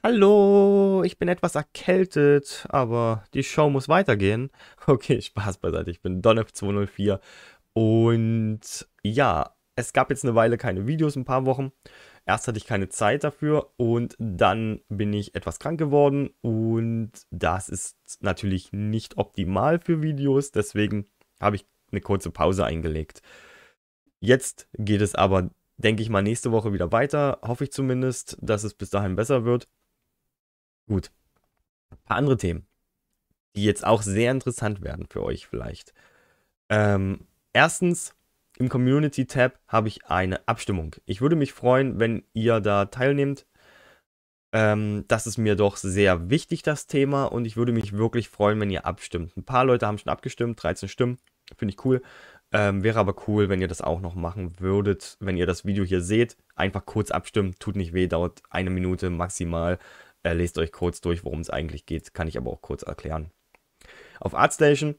Hallo, ich bin etwas erkältet, aber die Show muss weitergehen. Okay, Spaß beiseite, ich bin donnef 204 und ja, es gab jetzt eine Weile keine Videos, ein paar Wochen. Erst hatte ich keine Zeit dafür und dann bin ich etwas krank geworden und das ist natürlich nicht optimal für Videos, deswegen habe ich eine kurze Pause eingelegt. Jetzt geht es aber, denke ich mal, nächste Woche wieder weiter, hoffe ich zumindest, dass es bis dahin besser wird. Gut. Ein paar andere Themen, die jetzt auch sehr interessant werden für euch vielleicht. Ähm, erstens, im Community Tab habe ich eine Abstimmung. Ich würde mich freuen, wenn ihr da teilnehmt. Ähm, das ist mir doch sehr wichtig, das Thema. Und ich würde mich wirklich freuen, wenn ihr abstimmt. Ein paar Leute haben schon abgestimmt, 13 Stimmen. Finde ich cool. Ähm, wäre aber cool, wenn ihr das auch noch machen würdet. Wenn ihr das Video hier seht, einfach kurz abstimmen. Tut nicht weh, dauert eine Minute maximal. Äh, lest euch kurz durch, worum es eigentlich geht, kann ich aber auch kurz erklären. Auf ArtStation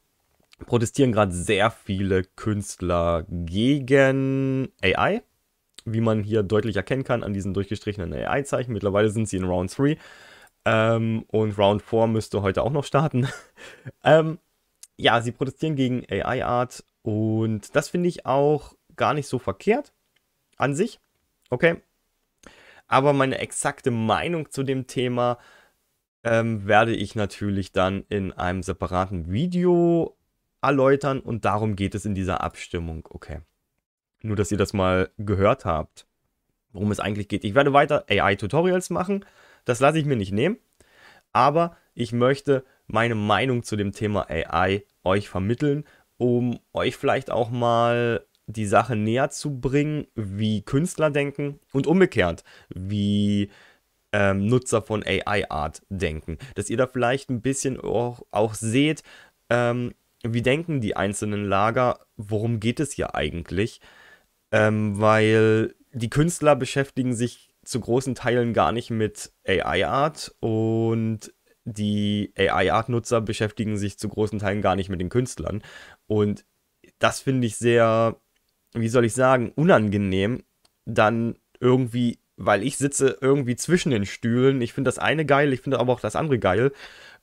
protestieren gerade sehr viele Künstler gegen AI, wie man hier deutlich erkennen kann an diesen durchgestrichenen AI-Zeichen. Mittlerweile sind sie in Round 3 ähm, und Round 4 müsste heute auch noch starten. ähm, ja, sie protestieren gegen AI-Art und das finde ich auch gar nicht so verkehrt an sich. Okay, aber meine exakte Meinung zu dem Thema ähm, werde ich natürlich dann in einem separaten Video erläutern und darum geht es in dieser Abstimmung. Okay. Nur, dass ihr das mal gehört habt, worum es eigentlich geht. Ich werde weiter AI-Tutorials machen. Das lasse ich mir nicht nehmen. Aber ich möchte meine Meinung zu dem Thema AI euch vermitteln, um euch vielleicht auch mal die Sache näher zu bringen, wie Künstler denken und umgekehrt, wie ähm, Nutzer von AI-Art denken. Dass ihr da vielleicht ein bisschen auch, auch seht, ähm, wie denken die einzelnen Lager, worum geht es hier eigentlich? Ähm, weil die Künstler beschäftigen sich zu großen Teilen gar nicht mit AI-Art und die AI-Art-Nutzer beschäftigen sich zu großen Teilen gar nicht mit den Künstlern. Und das finde ich sehr wie soll ich sagen, unangenehm, dann irgendwie, weil ich sitze irgendwie zwischen den Stühlen. Ich finde das eine geil, ich finde aber auch das andere geil.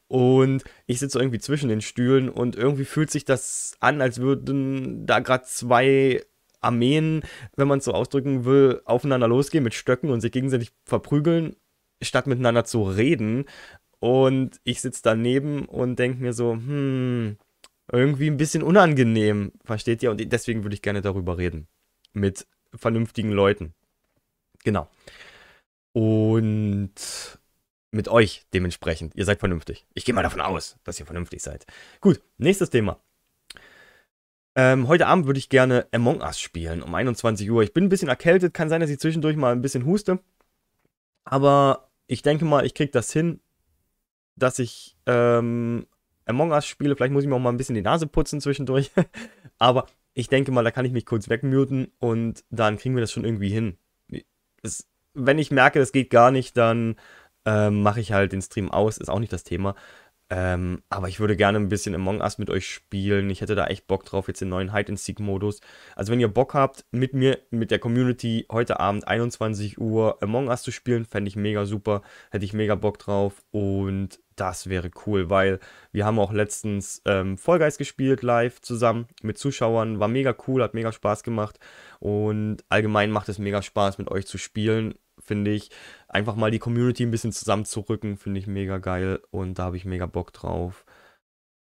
Und ich sitze irgendwie zwischen den Stühlen und irgendwie fühlt sich das an, als würden da gerade zwei Armeen, wenn man es so ausdrücken will, aufeinander losgehen mit Stöcken und sich gegenseitig verprügeln, statt miteinander zu reden. Und ich sitze daneben und denke mir so, hm, irgendwie ein bisschen unangenehm, versteht ihr? Und deswegen würde ich gerne darüber reden. Mit vernünftigen Leuten. Genau. Und mit euch dementsprechend. Ihr seid vernünftig. Ich gehe mal davon aus, dass ihr vernünftig seid. Gut, nächstes Thema. Ähm, heute Abend würde ich gerne Among Us spielen um 21 Uhr. Ich bin ein bisschen erkältet, kann sein, dass ich zwischendurch mal ein bisschen huste. Aber ich denke mal, ich kriege das hin, dass ich ähm, Among Us spiele. Vielleicht muss ich mir auch mal ein bisschen die Nase putzen zwischendurch. Aber ich denke mal, da kann ich mich kurz wegmuten und dann kriegen wir das schon irgendwie hin. Das, wenn ich merke, das geht gar nicht, dann äh, mache ich halt den Stream aus. Ist auch nicht das Thema. Ähm, aber ich würde gerne ein bisschen Among Us mit euch spielen. Ich hätte da echt Bock drauf, jetzt den neuen Hide-and-Seek-Modus. Also wenn ihr Bock habt, mit mir, mit der Community heute Abend 21 Uhr Among Us zu spielen, fände ich mega super. Hätte ich mega Bock drauf und das wäre cool, weil wir haben auch letztens ähm, Fall gespielt live zusammen mit Zuschauern. War mega cool, hat mega Spaß gemacht und allgemein macht es mega Spaß mit euch zu spielen finde ich. Einfach mal die Community ein bisschen zusammenzurücken, finde ich mega geil und da habe ich mega Bock drauf.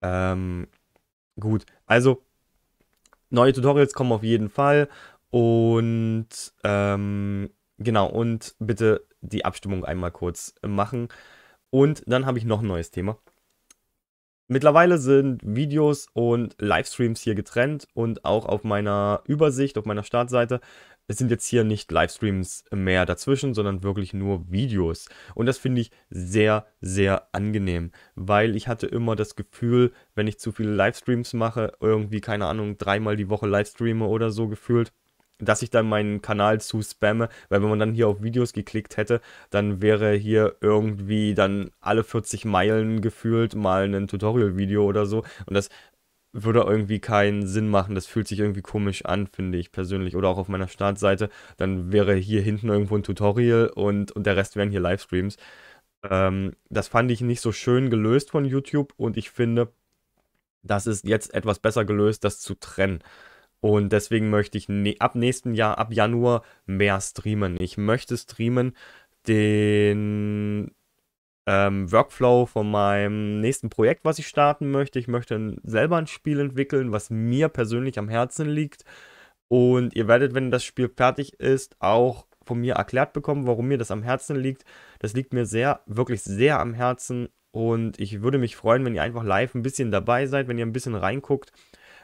Ähm, gut, also neue Tutorials kommen auf jeden Fall und ähm, genau, und bitte die Abstimmung einmal kurz machen. Und dann habe ich noch ein neues Thema. Mittlerweile sind Videos und Livestreams hier getrennt und auch auf meiner Übersicht, auf meiner Startseite es sind jetzt hier nicht Livestreams mehr dazwischen, sondern wirklich nur Videos. Und das finde ich sehr, sehr angenehm, weil ich hatte immer das Gefühl, wenn ich zu viele Livestreams mache, irgendwie, keine Ahnung, dreimal die Woche Livestreame oder so gefühlt, dass ich dann meinen Kanal zu spamme, weil wenn man dann hier auf Videos geklickt hätte, dann wäre hier irgendwie dann alle 40 Meilen gefühlt mal ein Tutorial-Video oder so und das würde irgendwie keinen Sinn machen. Das fühlt sich irgendwie komisch an, finde ich persönlich. Oder auch auf meiner Startseite. Dann wäre hier hinten irgendwo ein Tutorial und, und der Rest wären hier Livestreams. Ähm, das fand ich nicht so schön gelöst von YouTube und ich finde, das ist jetzt etwas besser gelöst, das zu trennen. Und deswegen möchte ich ne ab nächsten Jahr, ab Januar, mehr streamen. Ich möchte streamen den ähm, Workflow von meinem nächsten Projekt, was ich starten möchte. Ich möchte selber ein Spiel entwickeln, was mir persönlich am Herzen liegt. Und ihr werdet, wenn das Spiel fertig ist, auch von mir erklärt bekommen, warum mir das am Herzen liegt. Das liegt mir sehr, wirklich sehr am Herzen. Und ich würde mich freuen, wenn ihr einfach live ein bisschen dabei seid, wenn ihr ein bisschen reinguckt.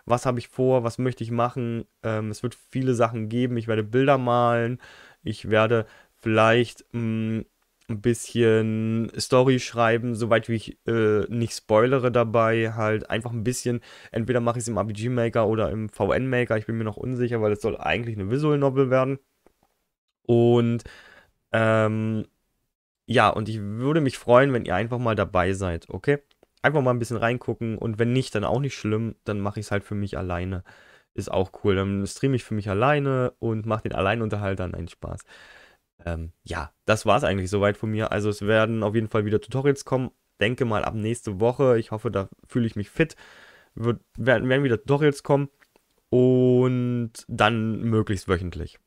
Was habe ich vor? Was möchte ich machen? Ähm, es wird viele Sachen geben. Ich werde Bilder malen. Ich werde vielleicht mh, mm, ein bisschen Story schreiben, soweit wie ich äh, nicht spoilere dabei, halt einfach ein bisschen, entweder mache ich es im RPG Maker oder im VN Maker, ich bin mir noch unsicher, weil es soll eigentlich eine Visual Novel werden. Und ähm, ja, und ich würde mich freuen, wenn ihr einfach mal dabei seid, okay? Einfach mal ein bisschen reingucken und wenn nicht, dann auch nicht schlimm, dann mache ich es halt für mich alleine. Ist auch cool. Dann streame ich für mich alleine und mache den Alleinunterhalt dann einen Spaß. Ähm, ja, das war es eigentlich soweit von mir. Also es werden auf jeden Fall wieder Tutorials kommen. Denke mal ab nächste Woche. Ich hoffe, da fühle ich mich fit. Wird, werden, werden wieder Tutorials kommen. Und dann möglichst wöchentlich.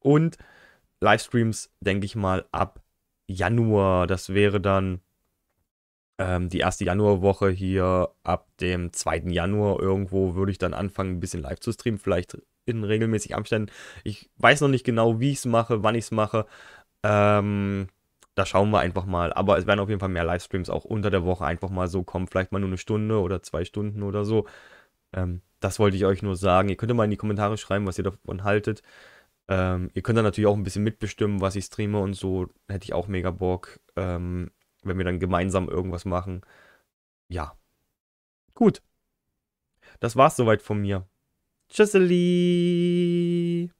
Und Livestreams, denke ich mal, ab Januar. Das wäre dann ähm, die erste Januarwoche hier. Ab dem 2. Januar irgendwo würde ich dann anfangen, ein bisschen live zu streamen. Vielleicht in regelmäßig Abständen. Ich weiß noch nicht genau, wie ich es mache, wann ich es mache. Ähm, da schauen wir einfach mal. Aber es werden auf jeden Fall mehr Livestreams auch unter der Woche einfach mal so kommen. Vielleicht mal nur eine Stunde oder zwei Stunden oder so. Ähm, das wollte ich euch nur sagen. Ihr könnt mal in die Kommentare schreiben, was ihr davon haltet. Ähm, ihr könnt dann natürlich auch ein bisschen mitbestimmen, was ich streame und so. Hätte ich auch mega Bock, ähm, wenn wir dann gemeinsam irgendwas machen. Ja. Gut. Das war's soweit von mir. Tschüsseli!